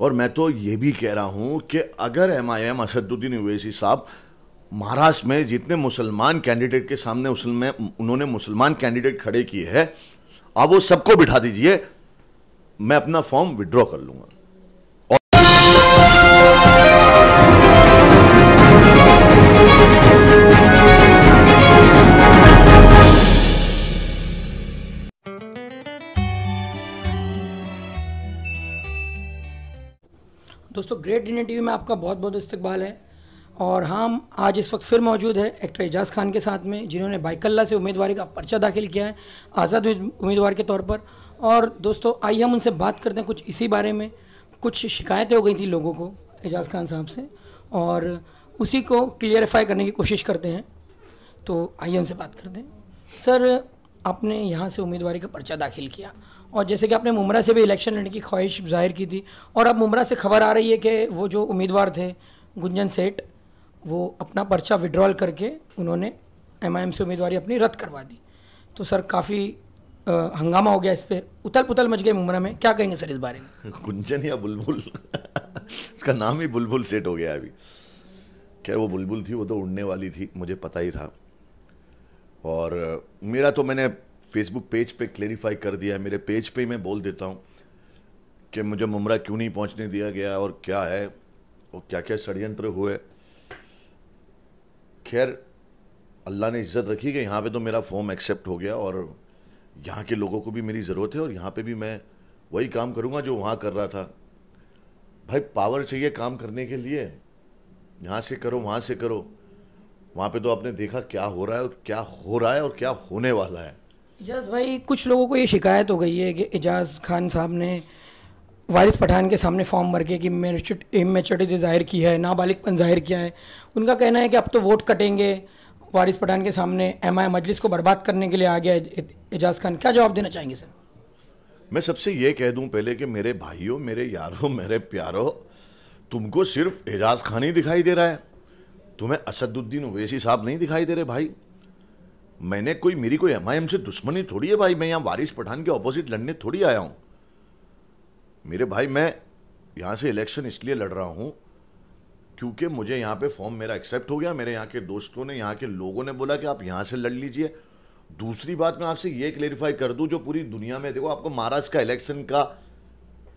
और मैं तो ये भी कह रहा हूँ कि अगर M I M Asaduddin Owaisi साहब महाराष्ट्र में जितने मुसलमान कैंडिडेट के सामने उसमें उन्होंने मुसलमान कैंडिडेट खड़े किए हैं आप वो सबको बिठा दीजिए मैं अपना फॉर्म विड्रॉ कर लूँगा ग्रेट इंडियन टीवी में आपका बहुत बहुत इस्तकबाल है और हम आज इस वक्त फिर मौजूद है एक्टर एजाज खान के साथ में जिन्होंने बाइकल्ला से उम्मीदवारी का पर्चा दाखिल किया है आज़ाद उम्मीदवार के तौर पर और दोस्तों आइए हम उनसे बात करते हैं कुछ इसी बारे में कुछ शिकायतें हो गई थी लोगों को एजाज खान साहब से और उसी को क्लियरिफाई करने की कोशिश करते हैं तो आइए उनसे बात करते हैं सर आपने यहाँ से उम्मीदवारी का पर्चा दाखिल किया और जैसे कि आपने मुमरा से भी इलेक्शन लड़ने की ख्वाहिश जाहिर की थी और अब मुमरा से खबर आ रही है कि वो जो उम्मीदवार थे गुंजन सेठ वो अपना पर्चा विड्रॉल करके उन्होंने एम से उम्मीदवारी अपनी रद्द करवा दी तो सर काफ़ी हंगामा हो गया इस पर उथल पुथल मच गए मुमरा में क्या कहेंगे सर इस बारे में गुंजन या बुलबुल उसका नाम ही बुलबुल सेठ हो गया अभी खैर वो बुलबुल थी वो तो उड़ने वाली थी मुझे पता ही था और uh, मेरा तो मैंने फेसबुक पेज पे क्लेरिफाई कर दिया है मेरे पेज पे ही मैं बोल देता हूँ कि मुझे मुमरा क्यों नहीं पहुँचने दिया गया और क्या है और क्या क्या षडयंत्र हुए खैर अल्लाह ने इज्जत रखी कि यहाँ पे तो मेरा फॉर्म एक्सेप्ट हो गया और यहाँ के लोगों को भी मेरी ज़रूरत है और यहाँ पे भी मैं वही काम करूँगा जो वहाँ कर रहा था भाई पावर चाहिए काम करने के लिए यहाँ से करो वहाँ से करो वहाँ पे तो आपने देखा क्या हो रहा है और क्या हो रहा है और क्या होने वाला है एजाज भाई कुछ लोगों को ये शिकायत हो गई है कि एजाज खान साहब ने वारिस पठान के सामने फॉर्म भर के कि मेचोरिटी जाहिर की है नाबालिगपन जाहिर किया है उनका कहना है कि अब तो वोट कटेंगे वारिस पठान के सामने एम आई मजलिस को बर्बाद करने के लिए आ गया एजाज खान क्या जवाब देना चाहेंगे सर मैं सबसे ये कह दूं पहले कि मेरे भाइयों मेरे यारों मेरे प्यारों तुमको सिर्फ एजाज खान ही दिखाई दे रहा है तुम्हें असदुद्दीन ओवैसी साहब नहीं दिखाई दे रहे भाई मैंने कोई मेरी कोई एम से दुश्मनी थोड़ी है भाई मैं यहाँ वारिस पठान के ऑपोजिट लड़ने थोड़ी आया हूँ मेरे भाई मैं यहाँ से इलेक्शन इसलिए लड़ रहा हूँ क्योंकि मुझे यहाँ पे फॉर्म मेरा एक्सेप्ट हो गया मेरे यहाँ के दोस्तों ने यहाँ के लोगों ने बोला कि आप यहाँ से लड़ लीजिए दूसरी बात मैं आपसे ये क्लेरिफाई कर दूँ जो पूरी दुनिया में देखो आपको महाराष्ट्र का इलेक्शन का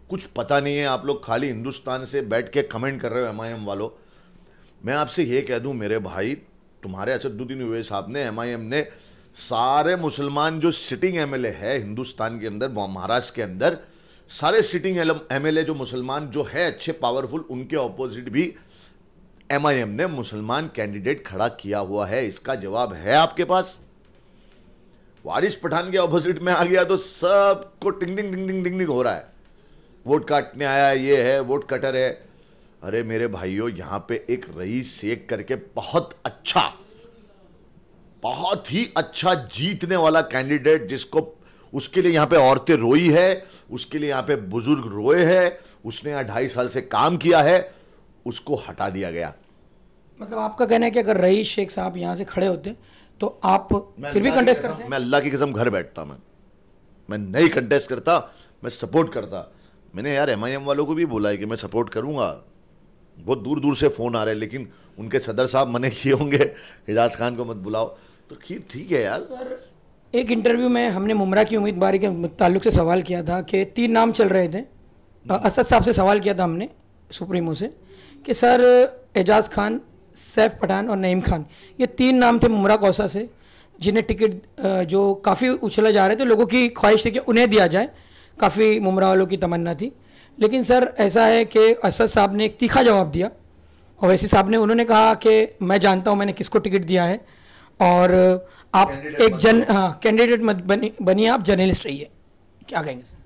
कुछ पता नहीं है आप लोग खाली हिंदुस्तान से बैठ के कमेंट कर रहे हो एम वालों मैं आपसे ये कह दूं मेरे भाई तुम्हारे असदुद्दीन हुए साहब ने एम ने सारे मुसलमान जो सिटिंग एम है हिंदुस्तान के अंदर महाराष्ट्र के अंदर सारे सिटिंग एम जो मुसलमान जो है अच्छे पावरफुल उनके ऑपोजिट भी एम ने मुसलमान कैंडिडेट खड़ा किया हुआ है इसका जवाब है आपके पास वारिस पठान के ऑपोजिट में आ गया तो सबको टिंग टिंग टिंग टिंग टिंग हो रहा है वोट काटने आया ये है वोट कटर है अरे मेरे भाइयों यहाँ पे एक रईस शेख करके बहुत अच्छा बहुत ही अच्छा जीतने वाला कैंडिडेट जिसको उसके लिए यहाँ पे औरतें रोई है उसके लिए यहाँ पे बुजुर्ग रोए हैं उसने यहां ढाई साल से काम किया है उसको हटा दिया गया मतलब आपका कहना है कि अगर रईस शेख साहब यहां से खड़े होते तो आप फिर भी कंटेस्ट करते मैं अल्लाह की कसम घर बैठता मैं मैं नहीं कंटेस्ट करता मैं सपोर्ट करता मैंने यार एम वालों को भी बोला है कि मैं सपोर्ट करूंगा बहुत दूर दूर से फ़ोन आ रहे हैं लेकिन उनके सदर साहब मने किए होंगे एजाज खान को मत बुलाओ तो खीर ठीक है यार सर एक इंटरव्यू में हमने मुमरा की उम्मीदवार के ताल्लुक से सवाल किया था कि तीन नाम चल रहे थे असद साहब से सवाल किया था हमने सुप्रीमो से कि सर एजाज खान सैफ पठान और नईम खान ये तीन नाम थे मुमरा कौसा से जिन्हें टिकट जो काफ़ी उछला जा रहे थे लोगों की ख्वाहिश थी कि उन्हें दिया जाए काफ़ी मुमरा वालों की तमन्ना थी लेकिन सर ऐसा है कि असद साहब ने एक तीखा जवाब दिया और ओवैसी साहब ने उन्होंने कहा कि मैं जानता हूँ मैंने किसको टिकट दिया है और आप एक जन हाँ कैंडिडेट मत बनी बनिए आप जर्नलिस्ट रहिए क्या कहेंगे सर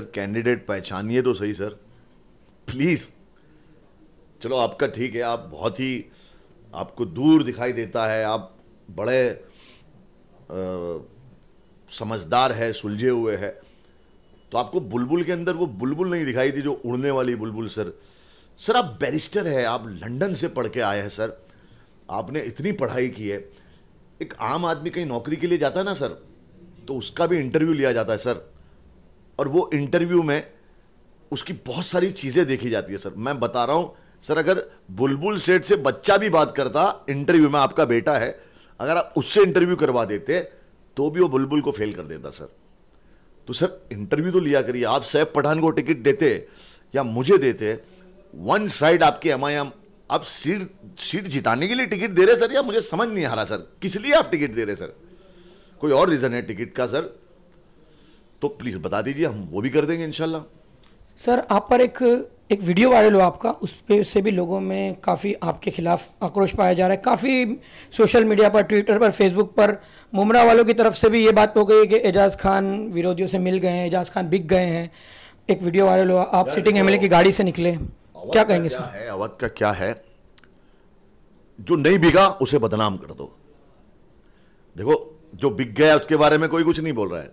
सर कैंडिडेट पहचानिए तो सही सर प्लीज़ चलो आपका ठीक है आप बहुत ही आपको दूर दिखाई देता है आप बड़े आ, समझदार है सुलझे हुए हैं तो आपको बुलबुल के अंदर वो बुलबुल नहीं दिखाई थी जो उड़ने वाली बुलबुल सर सर आप बैरिस्टर है आप लंदन से पढ़ के आए हैं सर आपने इतनी पढ़ाई की है एक आम आदमी कहीं नौकरी के लिए जाता है ना सर तो उसका भी इंटरव्यू लिया जाता है सर और वो इंटरव्यू में उसकी बहुत सारी चीज़ें देखी जाती है सर मैं बता रहा हूँ सर अगर बुलबुल सेठ से बच्चा भी बात करता इंटरव्यू में आपका बेटा है अगर आप उससे इंटरव्यू करवा देते तो भी वो बुलबुल को फेल कर देता सर तो सर इंटरव्यू तो लिया करिए आप सैफ पठान को टिकट देते या मुझे देते वन साइड आपके एम आई एम आप सीट सीट जिताने के लिए टिकट दे रहे सर या मुझे समझ नहीं आ रहा सर किस लिए आप टिकट दे रहे सर कोई और रीज़न है टिकट का सर तो प्लीज़ बता दीजिए हम वो भी कर देंगे इनशाला सर आप पर एक एक वीडियो वायरल हुआ आपका उस पर से भी लोगों में काफ़ी आपके खिलाफ आक्रोश पाया जा रहा है काफ़ी सोशल मीडिया पर ट्विटर पर फेसबुक पर मुमरा वालों की तरफ से भी ये बात हो गई कि एजाज खान विरोधियों से मिल गए हैं एजाज खान बिक गए हैं एक वीडियो वायरल हुआ आप सिटिंग एमएलए की गाड़ी से निकले क्या कहेंगे क्या है अवध का क्या है जो नहीं बिगा उसे बदनाम कर दो देखो जो बिक गया उसके बारे में कोई कुछ नहीं बोल रहा है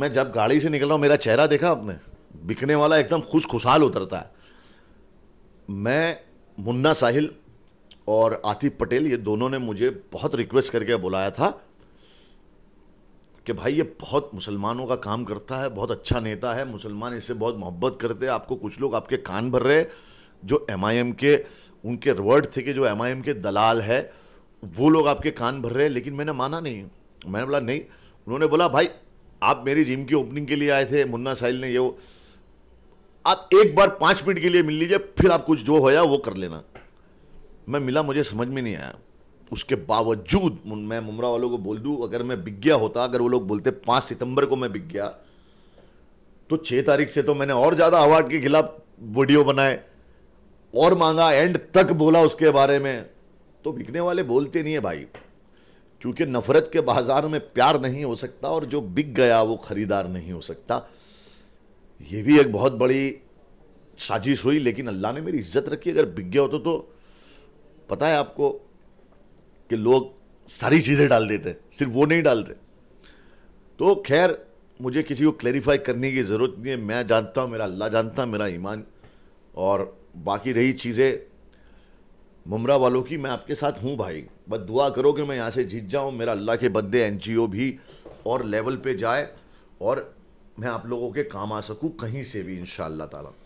मैं जब गाड़ी से निकल रहा हूँ मेरा चेहरा देखा आपने बिकने वाला एकदम खुश खुशहाल उतरता है मैं मुन्ना साहिल और आतिफ पटेल ये दोनों ने मुझे बहुत रिक्वेस्ट करके बुलाया था कि भाई ये बहुत मुसलमानों का काम करता है बहुत अच्छा नेता है मुसलमान इससे बहुत मोहब्बत करते हैं आपको कुछ लोग आपके कान भर रहे जो एम के उनके वर्ड थे कि जो एम के दलाल है वो लोग आपके कान भर रहे हैं लेकिन मैंने माना नहीं मैंने बोला नहीं उन्होंने बोला भाई आप मेरी जिम की ओपनिंग के लिए आए थे मुन्ना साहिल ने ये आप एक बार पांच मिनट के लिए मिल लीजिए फिर आप कुछ जो होया वो कर लेना मैं मिला मुझे समझ में नहीं आया उसके बावजूद मैं मुमरा वालों को बोल दूं अगर मैं बिक गया होता अगर वो लोग बोलते पांच सितंबर को मैं बिक गया तो छह तारीख से तो मैंने और ज़्यादा अवार्ड के खिलाफ वीडियो बनाए और मांगा एंड तक बोला उसके बारे में तो बिकने वाले बोलते नहीं है भाई क्योंकि नफरत के बाजार में प्यार नहीं हो सकता और जो बिक गया वो खरीदार नहीं हो सकता ये भी एक बहुत बड़ी साजिश हुई लेकिन अल्लाह ने मेरी इज्जत रखी अगर बिक गया होता तो पता है आपको कि लोग सारी चीज़ें डाल देते सिर्फ वो नहीं डालते तो खैर मुझे किसी को क्लैरिफाई करने की ज़रूरत नहीं है मैं जानता हूँ मेरा अल्लाह जानता है मेरा ईमान और बाकी रही चीज़ें मुमरा वालों की मैं आपके साथ हूँ भाई बस दुआ करो कि मैं यहाँ से जीत जाऊँ मेरा अल्लाह के बदे एन भी और लेवल पे जाए और मैं आप लोगों के काम आ सकूँ कहीं से भी इन शाह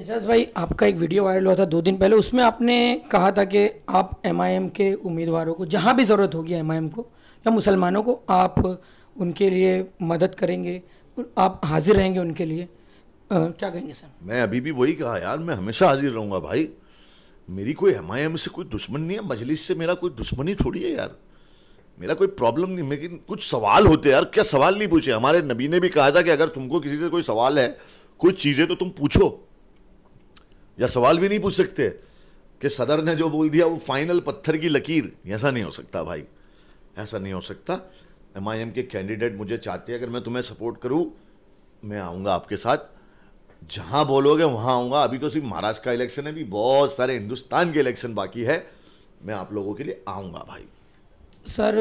एजाज भाई आपका एक वीडियो वायरल हुआ था दो दिन पहले उसमें आपने कहा था कि आप एम के उम्मीदवारों को जहाँ भी ज़रूरत होगी एम को या मुसलमानों को आप उनके लिए मदद करेंगे आप हाजिर रहेंगे उनके लिए आ, क्या कहेंगे सर मैं अभी भी वही कहा यार मैं हमेशा हाजिर रहूँगा भाई मेरी कोई एम से कोई दुश्मन नहीं है मजलिस से मेरा कोई दुश्मनी थोड़ी है यार मेरा कोई प्रॉब्लम नहीं लेकिन कुछ सवाल होते यार क्या सवाल नहीं पूछे हमारे नबी ने भी कहा था कि अगर तुमको किसी से कोई सवाल है कुछ चीज़ें तो तुम पूछो या सवाल भी नहीं पूछ सकते कि सदर ने जो बोल दिया वो फाइनल पत्थर की लकीर ऐसा नहीं हो सकता भाई ऐसा नहीं हो सकता एम आई एम के कैंडिडेट मुझे चाहते हैं अगर मैं तुम्हें सपोर्ट करूँ मैं आऊँगा आपके साथ जहाँ बोलोगे वहाँ आऊँगा अभी तो सिर्फ महाराष्ट्र का इलेक्शन है भी बहुत सारे हिंदुस्तान के इलेक्शन बाकी है मैं आप लोगों के लिए आऊँगा भाई सर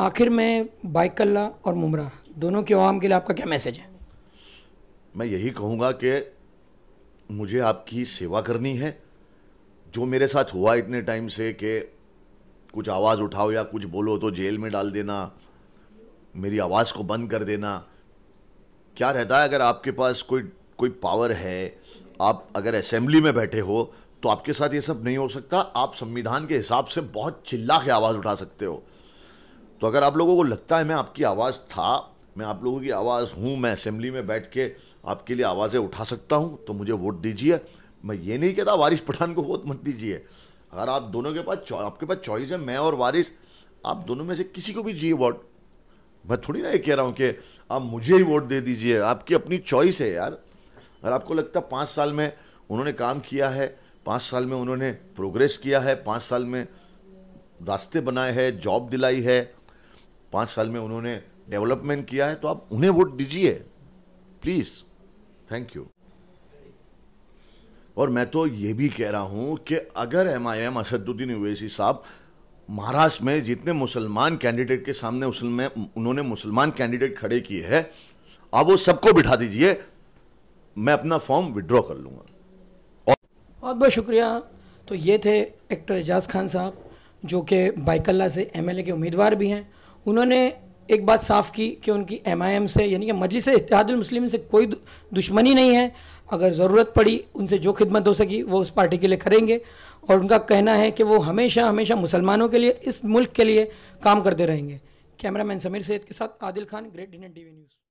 आखिर में बाइकल्ला और मुमरा दोनों के आवाम के लिए आपका क्या मैसेज है मैं यही कहूँगा कि मुझे आपकी सेवा करनी है जो मेरे साथ हुआ इतने टाइम से कि कुछ आवाज़ उठाओ या कुछ बोलो तो जेल में डाल देना मेरी आवाज़ को बंद कर देना क्या रहता है अगर आपके पास कोई कोई पावर है आप अगर असेंबली में बैठे हो तो आपके साथ ये सब नहीं हो सकता आप संविधान के हिसाब से बहुत चिल्ला के आवाज़ उठा सकते हो तो अगर आप लोगों को लगता है मैं आपकी आवाज़ था मैं आप लोगों की आवाज़ हूँ मैं असेंबली में बैठ के आपके लिए आवाज़ें उठा सकता हूँ तो मुझे वोट दीजिए मैं ये नहीं कहता वारिस पठान को वोट मत दीजिए अगर आप दोनों के पास आपके पास चॉइस है मैं और वारिस आप दोनों में से किसी को भी जी वोट मैं थोड़ी ना ये कह रहा हूँ कि आप मुझे ही वोट दे दीजिए आपकी अपनी चॉइस है यार अगर आपको लगता पाँच साल में उन्होंने काम किया है पाँच साल में उन्होंने प्रोग्रेस किया है पाँच साल में रास्ते बनाए हैं जॉब दिलाई है पाँच साल में उन्होंने डेवलपमेंट किया है तो आप उन्हें वोट दीजिए प्लीज़ थैंक यू और मैं तो ये भी कह रहा हूँ कि अगर M I M Asaduddin Owaisi साहब महाराष्ट्र में जितने मुसलमान कैंडिडेट के सामने उसमें उन्होंने मुसलमान कैंडिडेट खड़े किए हैं आप वो सबको बिठा दीजिए मैं अपना फॉर्म विड्रॉ कर लूँगा बहुत बहुत शुक्रिया तो ये थे एक्टर एजाज खान साहब जो कि बाइकल्ला से एम के उम्मीदवार भी हैं उन्होंने एक बात साफ़ की कि उनकी एम से यानी कि मजलिस मुस्लिम से कोई दुश्मनी नहीं है अगर ज़रूरत पड़ी उनसे जो खिदमत हो सकी वो उस पार्टी के लिए करेंगे और उनका कहना है कि वो हमेशा हमेशा मुसलमानों के लिए इस मुल्क के लिए काम करते रहेंगे कैमरामैन समीर सैद के साथ Adil Khan great Indian TV news